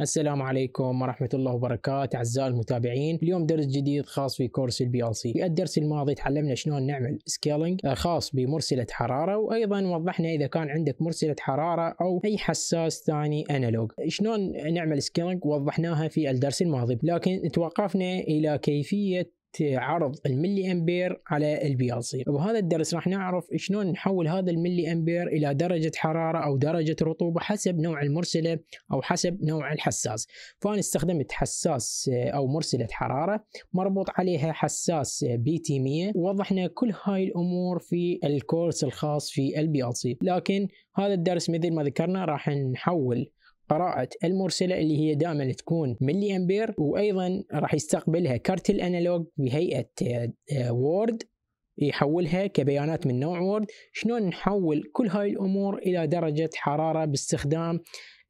السلام عليكم ورحمة الله وبركاته أعزائي المتابعين، اليوم درس جديد خاص في كورس البي ال سي، في الدرس الماضي تعلمنا شلون نعمل سكيلينج آه، خاص بمرسلة حرارة وأيضا وضحنا إذا كان عندك مرسلة حرارة أو أي حساس ثاني أنالوج، شلون نعمل سكيلينج وضحناها في الدرس الماضي، لكن توقفنا إلى كيفية عرض الملي امبير على البي ال طيب، سي وبهذا الدرس راح نعرف شلون نحول هذا الملي امبير الى درجه حراره او درجه رطوبه حسب نوع المرسله او حسب نوع الحساس فانا استخدمت حساس آه، او مرسله حراره مربوط عليها حساس بي تي 100 ووضحنا كل هاي الامور في الكورس الخاص في البي ال سي لكن هذا الدرس مثل ما ذكرنا راح نحول قراءة المرسلة اللي هي دائما تكون ملي أمبير وأيضا راح يستقبلها كارت الأنالوج بهيئة آه، آه، وورد يحولها كبيانات من نوع وورد شلون نحول كل هاي الأمور إلى درجة حرارة باستخدام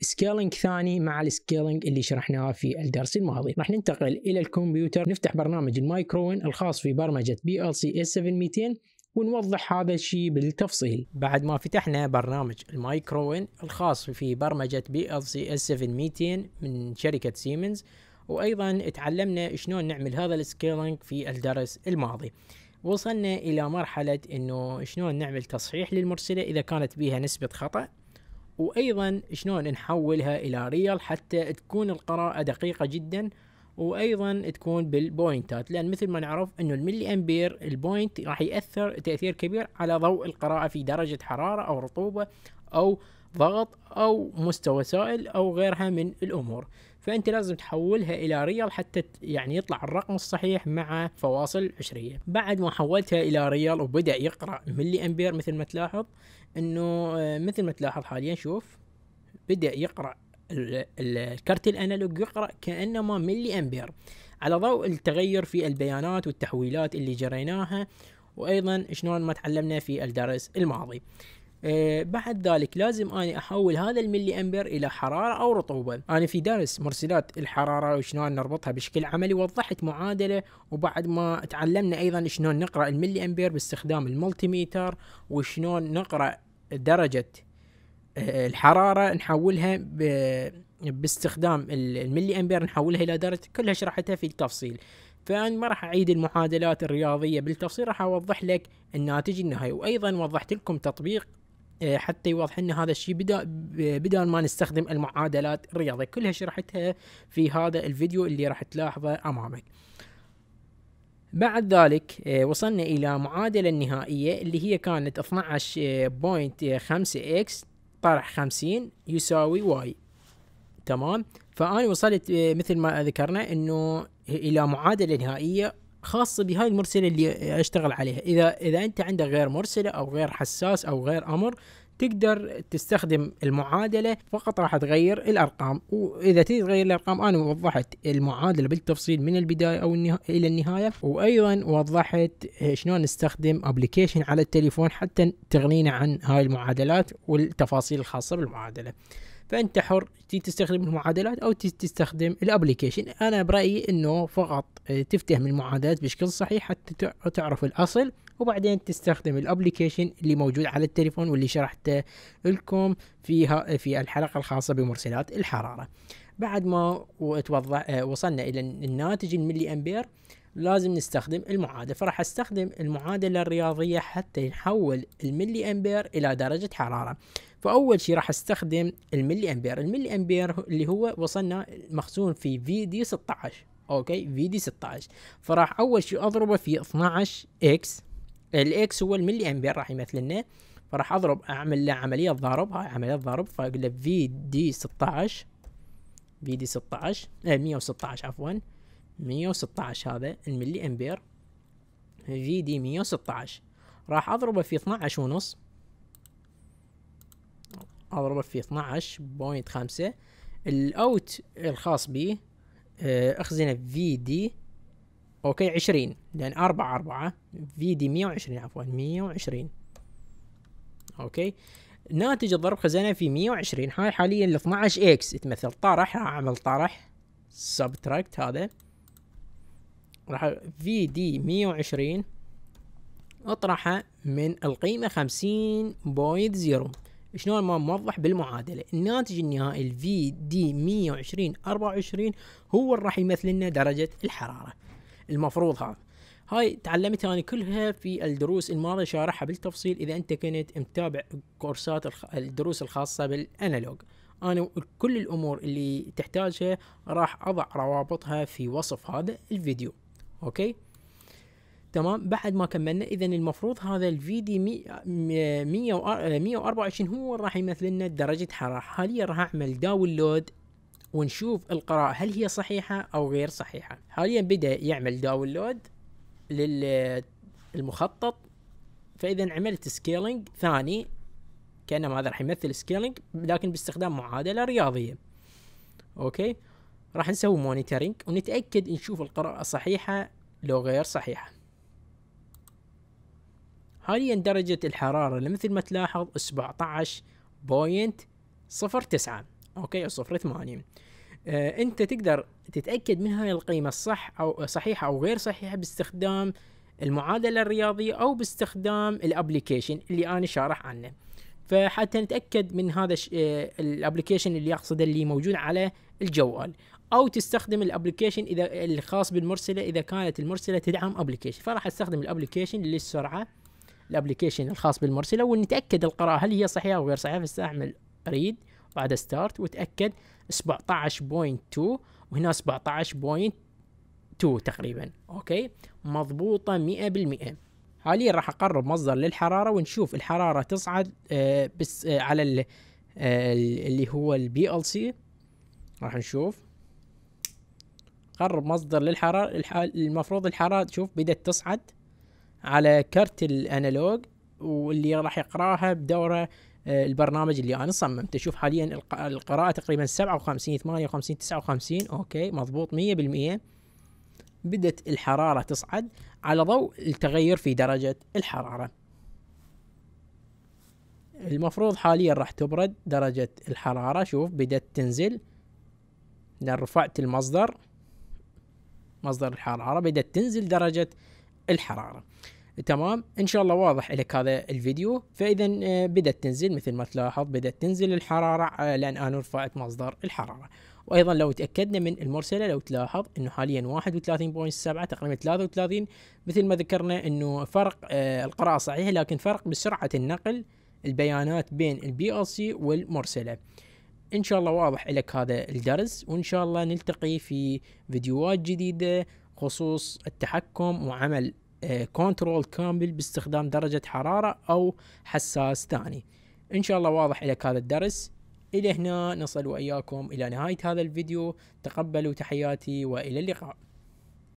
سكيلينج ثاني مع السكيلينج اللي شرحناها في الدرس الماضي راح ننتقل الى الكمبيوتر نفتح برنامج المايكروين الخاص في برمجه بي ال سي اس 7200 ونوضح هذا الشيء بالتفصيل بعد ما فتحنا برنامج المايكروين الخاص في برمجة بي ال سي اس 7200 من شركة سيمنز وايضا تعلمنا شلون نعمل هذا السكيلينج في الدرس الماضي وصلنا الى مرحلة انه شلون نعمل تصحيح للمرسلة اذا كانت بيها نسبة خطأ وايضا شلون نحولها الى ريال حتى تكون القراءة دقيقة جدا وايضا تكون بالبوينتات لان مثل ما نعرف انه الملي امبير البوينت راح ياثر تاثير كبير على ضوء القراءه في درجه حراره او رطوبه او ضغط او مستوى سائل او غيرها من الامور فانت لازم تحولها الى ريال حتى يعني يطلع الرقم الصحيح مع فواصل عشريه بعد ما حولتها الى ريال وبدا يقرا ملي امبير مثل ما تلاحظ انه آه، مثل ما تلاحظ حاليا شوف بدا يقرا الكرت الانالوج يقرا كانما ملي امبير على ضوء التغير في البيانات والتحويلات اللي جريناها وايضا شلون ما تعلمنا في الدرس الماضي آه، بعد ذلك لازم انا احول هذا الملي امبير الى حراره او رطوبه انا في درس مرسلات الحراره وشلون نربطها بشكل عملي وضحت معادله وبعد ما تعلمنا ايضا شلون نقرا الملي امبير باستخدام الملتيميتر ميتر وشلون نقرا درجه آه، الحراره نحولها باستخدام الملي امبير نحولها الى درجه كلها شرحتها في التفصيل فأنا ما راح أعيد المعادلات الرياضية بالتفصيل راح أوضح لك الناتج النهائي وأيضا وضحت لكم تطبيق آه، حتى يوضح لنا هذا الشيء بدل ما نستخدم المعادلات الرياضية كلها شرحتها في هذا الفيديو اللي راح تلاحظه أمامك بعد ذلك آه، وصلنا إلى معادلة النهائية اللي هي كانت 125 اكس طرح 50 يساوي واي تمام فأنا وصلت آه، مثل ما ذكرنا أنه إلى معادلة نهائية خاصة بهاي المرسلة اللي أشتغل عليها إذا إذا أنت عندك غير مرسلة أو غير حساس أو غير أمر تقدر تستخدم المعادله فقط راح تغير الارقام واذا تريد تغير الارقام انا وضحت المعادله بالتفصيل من البدايه او النها... الى النهايه وايضا وضحت شلون نستخدم ابلكيشن على التليفون حتى تغنينا عن هاي المعادلات والتفاصيل الخاصه بالمعادله فانت حر تستخدم المعادلات او تستخدم الابلكيشن انا برايي انه فقط آه، تفتهم المعادلات بشكل صحيح حتى تعرف الاصل وبعدين تستخدم الابلكيشن اللي موجود على التليفون واللي شرحته لكم فيها في الحلقه الخاصه بمرسلات الحراره بعد ما آه، وصلنا الى الناتج الملي امبير لازم نستخدم المعادلة فراح استخدم المعادلة الرياضية حتى نحول الملي أمبير إلى درجة حرارة فاول شيء راح استخدم الملي امبير الملي امبير اللي هو وصلنا مخزون في في دي 16 اوكي في دي 16 فراح اول شيء اضربه في 12 اكس الاكس هو الملي امبير راح يمثل لنا فراح اضرب اعمل له عمليه ضرب هاي عمليه ضرب فاقول له في دي 16 في دي 16 آه 116 عفوا 116 هذا الملي امبير في دي 116 راح اضربه في 12 ونص اضربه في 12.5 الاوت الخاص بي آه، اخزنه في دي اوكي 20 لان 4 4 في دي 120 عفوا 120 اوكي ناتج الضرب خزنه في 120 هاي حاليا ال 12 اكس تمثل طرح راح اعمل طرح سبتراكت هذا راح في دي 120 اطرحه من القيمه 50.0 شلون ما موضح بالمعادله الناتج النهائي الفي دي 120 24 هو اللي راح يمثل لنا درجه الحراره المفروض هذا هاي تعلمتها انا كلها في الدروس الماضيه شارحها بالتفصيل اذا انت كنت متابع كورسات الدروس الخاصه بالانالوج انا كل الامور اللي تحتاجها راح اضع روابطها في وصف هذا الفيديو اوكي تمام بعد ما كملنا اذا المفروض هذا الفي دي 124 هو راح يمثل لنا درجه حراره حاليا راح اعمل داونلود ونشوف القراءه هل هي صحيحه او غير صحيحه حاليا بدا يعمل داونلود للمخطط فاذا عملت سكيلينج ثاني كانما هذا راح يمثل سكيلينج لكن باستخدام معادله رياضيه اوكي راح نسوي مونيتورينج ونتاكد نشوف القراءه صحيحه لو غير صحيحه حاليا درجة الحرارة مثل ما تلاحظ 17.09 اوكي او 08 آه انت تقدر تتأكد من هاي القيمة الصح او صحيحة او غير صحيحة باستخدام المعادلة الرياضية او باستخدام الابليكيشن اللي انا شارح عنه فحتى نتاكد من هذا آه، الابلكيشن اللي اقصده اللي موجود على الجوال او تستخدم الابلكيشن اذا الخاص بالمرسله اذا كانت المرسله تدعم ابلكيشن فراح استخدم الابلكيشن للسرعه الابلكيشن الخاص بالمرسله ونتاكد القراءه هل هي صحيحه او غير صحيحه فاستعمل ريد وبعد ستارت وتاكد 17.2 وهنا 17.2 تقريبا اوكي مضبوطه 100% حاليا راح اقرب مصدر للحراره ونشوف الحراره تصعد آه، بس آه، على آه، اللي هو البي ال سي راح نشوف قرب مصدر للحراره المفروض الحراره تشوف بدات تصعد على كرت الانالوج واللي راح يقراها بدوره آه، البرنامج اللي انا صممته شوف حاليا القراءه تقريبا 57 58 59 اوكي مضبوط 100% بدت الحراره تصعد على ضوء التغير في درجه الحراره المفروض حاليا راح تبرد درجة الحرارة شوف بدأت تنزل لأن رفعت المصدر مصدر الحرارة بدأت تنزل درجة الحراره تمام ان شاء الله واضح لك هذا الفيديو فاذا آه، بدات تنزل مثل ما تلاحظ بدات تنزل الحراره آه، لان انا رفعت مصدر الحراره وايضا لو تاكدنا من المرسله لو تلاحظ انه حاليا 31.7 تقريبا 33 مثل ما ذكرنا انه فرق آه، القراءه صحيحه لكن فرق بسرعه النقل البيانات بين البي ال سي والمرسله ان شاء الله واضح لك هذا الدرس وان شاء الله نلتقي في فيديوهات جديده خصوص التحكم وعمل كنترول آه، كامل باستخدام درجة حرارة أو حساس ثاني إن شاء الله واضح لك هذا الدرس إلى هنا نصل وإياكم إلى نهاية هذا الفيديو تقبلوا تحياتي وإلى اللقاء